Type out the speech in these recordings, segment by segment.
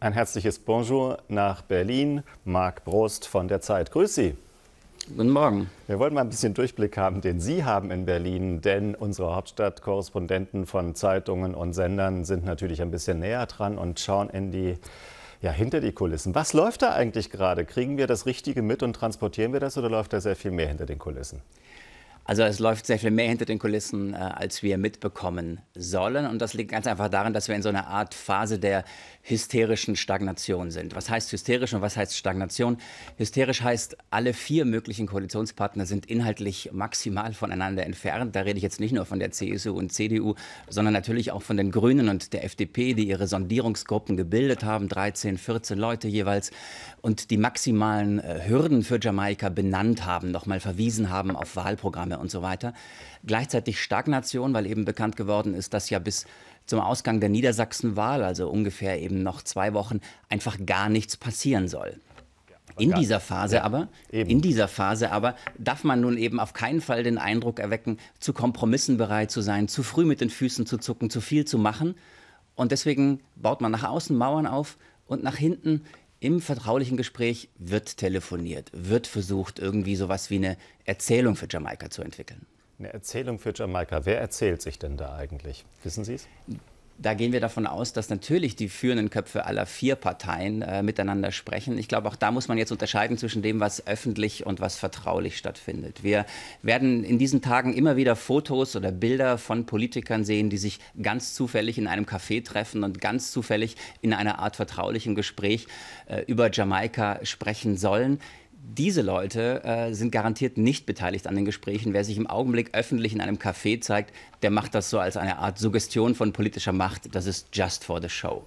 Ein herzliches Bonjour nach Berlin. Marc Brost von der Zeit. Grüß Sie. Guten Morgen. Wir wollen mal ein bisschen Durchblick haben, den Sie haben in Berlin, denn unsere Hauptstadtkorrespondenten von Zeitungen und Sendern sind natürlich ein bisschen näher dran und schauen in die ja, hinter die Kulissen. Was läuft da eigentlich gerade? Kriegen wir das Richtige mit und transportieren wir das oder läuft da sehr viel mehr hinter den Kulissen? Also es läuft sehr viel mehr hinter den Kulissen, äh, als wir mitbekommen sollen. Und das liegt ganz einfach daran, dass wir in so einer Art Phase der hysterischen Stagnation sind. Was heißt hysterisch und was heißt Stagnation? Hysterisch heißt, alle vier möglichen Koalitionspartner sind inhaltlich maximal voneinander entfernt. Da rede ich jetzt nicht nur von der CSU und CDU, sondern natürlich auch von den Grünen und der FDP, die ihre Sondierungsgruppen gebildet haben, 13, 14 Leute jeweils, und die maximalen äh, Hürden für Jamaika benannt haben, nochmal verwiesen haben auf Wahlprogramme und so weiter. Gleichzeitig Stagnation, weil eben bekannt geworden ist, dass ja bis zum Ausgang der Niedersachsenwahl, also ungefähr eben noch zwei Wochen, einfach gar nichts passieren soll. In dieser Phase ja, aber, eben. in dieser Phase aber darf man nun eben auf keinen Fall den Eindruck erwecken, zu Kompromissen bereit zu sein, zu früh mit den Füßen zu zucken, zu viel zu machen. Und deswegen baut man nach außen Mauern auf und nach hinten im vertraulichen Gespräch wird telefoniert, wird versucht, irgendwie sowas wie eine Erzählung für Jamaika zu entwickeln. Eine Erzählung für Jamaika. Wer erzählt sich denn da eigentlich? Wissen Sie es? Da gehen wir davon aus, dass natürlich die führenden Köpfe aller vier Parteien äh, miteinander sprechen. Ich glaube, auch da muss man jetzt unterscheiden zwischen dem, was öffentlich und was vertraulich stattfindet. Wir werden in diesen Tagen immer wieder Fotos oder Bilder von Politikern sehen, die sich ganz zufällig in einem Café treffen und ganz zufällig in einer Art vertraulichem Gespräch äh, über Jamaika sprechen sollen diese Leute äh, sind garantiert nicht beteiligt an den Gesprächen. Wer sich im Augenblick öffentlich in einem Café zeigt, der macht das so als eine Art Suggestion von politischer Macht. Das ist just for the show.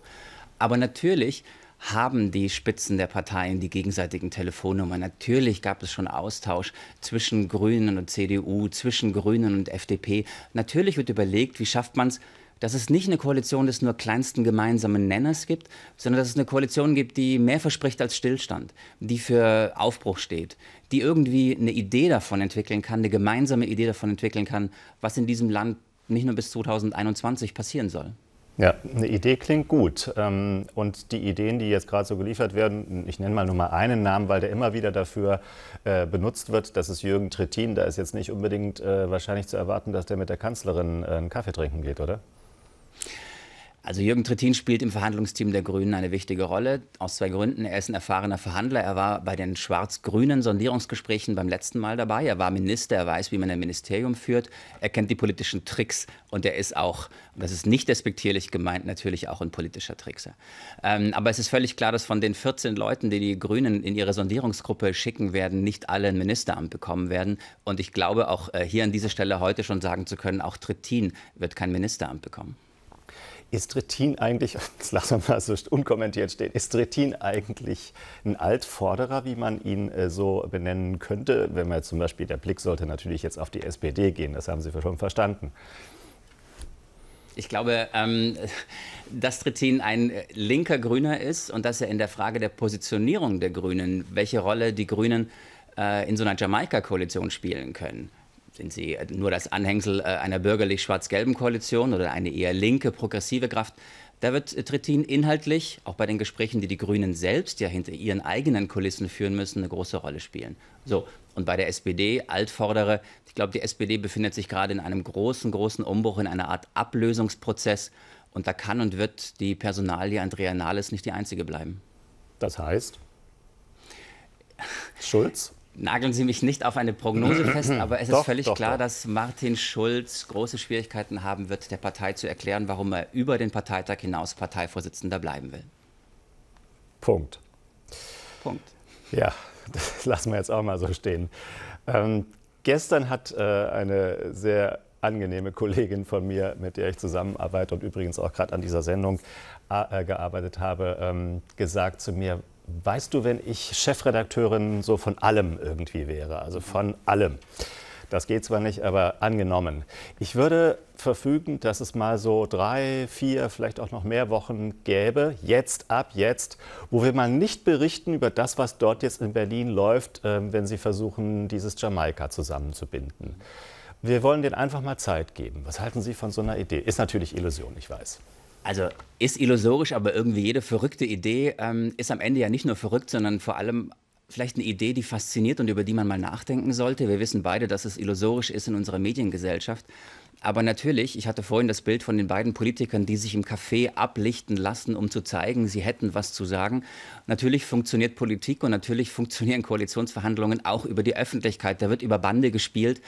Aber natürlich haben die Spitzen der Parteien die gegenseitigen Telefonnummern. Natürlich gab es schon Austausch zwischen Grünen und CDU, zwischen Grünen und FDP. Natürlich wird überlegt, wie schafft man es, dass es nicht eine Koalition des nur kleinsten gemeinsamen Nenners gibt, sondern dass es eine Koalition gibt, die mehr verspricht als Stillstand, die für Aufbruch steht, die irgendwie eine Idee davon entwickeln kann, eine gemeinsame Idee davon entwickeln kann, was in diesem Land nicht nur bis 2021 passieren soll. Ja, eine Idee klingt gut. Ähm, und die Ideen, die jetzt gerade so geliefert werden, ich nenne mal nur mal einen Namen, weil der immer wieder dafür äh, benutzt wird, das ist Jürgen Trittin. Da ist jetzt nicht unbedingt äh, wahrscheinlich zu erwarten, dass der mit der Kanzlerin äh, einen Kaffee trinken geht, oder? Also Jürgen Trittin spielt im Verhandlungsteam der Grünen eine wichtige Rolle, aus zwei Gründen. Er ist ein erfahrener Verhandler, er war bei den schwarz-grünen Sondierungsgesprächen beim letzten Mal dabei, er war Minister, er weiß, wie man ein Ministerium führt, er kennt die politischen Tricks und er ist auch, das ist nicht despektierlich gemeint, natürlich auch ein politischer Trickser. Ähm, aber es ist völlig klar, dass von den 14 Leuten, die die Grünen in ihre Sondierungsgruppe schicken werden, nicht alle ein Ministeramt bekommen werden. Und ich glaube auch äh, hier an dieser Stelle heute schon sagen zu können, auch Trittin wird kein Ministeramt bekommen. Ist Retin eigentlich, das lassen wir mal so unkommentiert stehen, ist Retin eigentlich ein Altvorderer, wie man ihn äh, so benennen könnte? Wenn man zum Beispiel, der Blick sollte natürlich jetzt auf die SPD gehen, das haben Sie schon verstanden. Ich glaube, ähm, dass Trittin ein äh, linker Grüner ist und dass er in der Frage der Positionierung der Grünen, welche Rolle die Grünen äh, in so einer Jamaika-Koalition spielen können, sind sie äh, nur das Anhängsel äh, einer bürgerlich-schwarz-gelben Koalition oder eine eher linke, progressive Kraft? Da wird äh, Trittin inhaltlich, auch bei den Gesprächen, die die Grünen selbst ja hinter ihren eigenen Kulissen führen müssen, eine große Rolle spielen. So, und bei der SPD, Altvordere, ich glaube, die SPD befindet sich gerade in einem großen, großen Umbruch, in einer Art Ablösungsprozess. Und da kann und wird die Personalie Andrea Nahles nicht die einzige bleiben. Das heißt? Schulz? Nageln Sie mich nicht auf eine Prognose fest, aber es doch, ist völlig doch, klar, doch. dass Martin Schulz große Schwierigkeiten haben wird, der Partei zu erklären, warum er über den Parteitag hinaus Parteivorsitzender bleiben will. Punkt. Punkt. Ja, das lassen wir jetzt auch mal so stehen. Ähm, gestern hat äh, eine sehr angenehme Kollegin von mir, mit der ich zusammenarbeite und übrigens auch gerade an dieser Sendung äh, gearbeitet habe, ähm, gesagt zu mir, Weißt du, wenn ich Chefredakteurin so von allem irgendwie wäre, also von allem. Das geht zwar nicht, aber angenommen. Ich würde verfügen, dass es mal so drei, vier, vielleicht auch noch mehr Wochen gäbe, jetzt ab jetzt, wo wir mal nicht berichten über das, was dort jetzt in Berlin läuft, ähm, wenn sie versuchen, dieses Jamaika zusammenzubinden. Wir wollen denen einfach mal Zeit geben. Was halten Sie von so einer Idee? Ist natürlich Illusion, ich weiß also ist illusorisch, aber irgendwie jede verrückte Idee ähm, ist am Ende ja nicht nur verrückt, sondern vor allem vielleicht eine Idee, die fasziniert und über die man mal nachdenken sollte. Wir wissen beide, dass es illusorisch ist in unserer Mediengesellschaft aber natürlich, ich hatte vorhin das Bild von den beiden Politikern, die sich im Café ablichten lassen, um zu zeigen, sie hätten was zu sagen. Natürlich funktioniert Politik und natürlich funktionieren Koalitionsverhandlungen auch über die Öffentlichkeit. Da wird über Bande gespielt,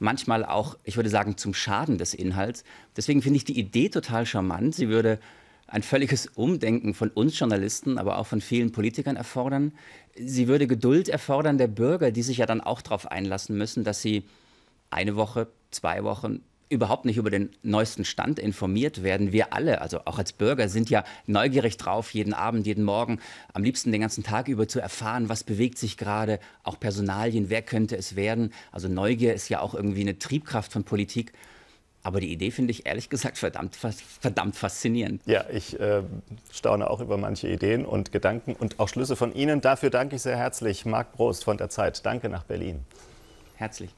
manchmal auch, ich würde sagen, zum Schaden des Inhalts. Deswegen finde ich die Idee total charmant. Sie würde ein völliges Umdenken von uns Journalisten, aber auch von vielen Politikern erfordern. Sie würde Geduld erfordern der Bürger, die sich ja dann auch darauf einlassen müssen, dass sie eine Woche, zwei Wochen, überhaupt nicht über den neuesten Stand informiert werden. Wir alle, also auch als Bürger, sind ja neugierig drauf, jeden Abend, jeden Morgen, am liebsten den ganzen Tag über zu erfahren, was bewegt sich gerade, auch Personalien, wer könnte es werden. Also Neugier ist ja auch irgendwie eine Triebkraft von Politik. Aber die Idee finde ich ehrlich gesagt verdammt, verdammt faszinierend. Ja, ich äh, staune auch über manche Ideen und Gedanken und auch Schlüsse von Ihnen. Dafür danke ich sehr herzlich. Marc Brost von der Zeit. Danke nach Berlin. Herzlich.